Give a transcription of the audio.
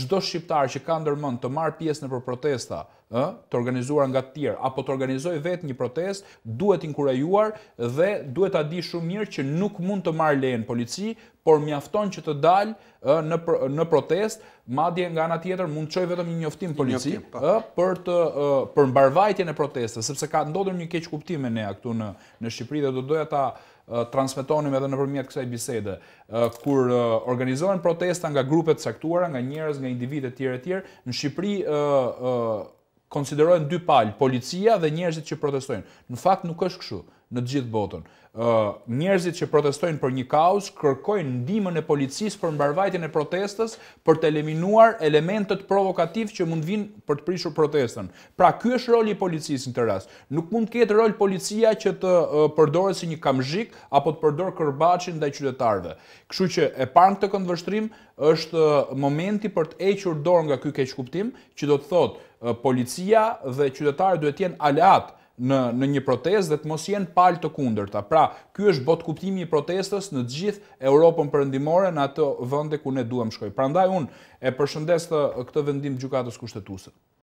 gjdo shqiptar që ka ndërmën të marë pjesë në për protesta, të organizuar nga të tjerë, apo të organizoj vetë një protest, duhet inkurajuar dhe duhet adi shumë mirë që nuk mund të marë lejnë polici, por mjafton që të dalë në protest, madje nga nga tjetër mund të qoj vetëm një njoftim polici po. për të përmbarvajtjen e protestës, sepse ka ndodur një keqë kuptime ne aktu në Shqipëri dhe do doja ta transmitonim edhe në përmjet kësaj bisede. Kur organizohen protesta nga grupet saktuara, nga njerës, nga individet tjere tjere, në Shqipëri konsiderojnë dy palë, policia dhe njerësit që protestojnë. Në fakt nuk është këshu në gjithë botën. Njerëzit që protestojnë për një kaos kërkojnë ndimën e policisë për mbarvajtjen e protestës për të eliminuar elementet provokativ që mund vinë për të prishur protestën. Pra, ky është roli i policisë në të ras. Nuk mund ketë roli policia që të përdore si një kamzhik apo të përdore kërbacin dhe qytetarve. Këshu që e parën të këndvështrim është momenti për të eqër dorë nga ky keqkuptim që do të thotë policia dhe qytetarë duhet tjenë aleatë në një protest dhe të mos jenë palë të kunder. Pra, kjo është botë kuptimi i protestës në gjithë Europën përëndimore në atë vënde ku ne duhem shkoj. Pra, ndaj unë e përshëndes të këtë vendim gjukatës kushtetusën.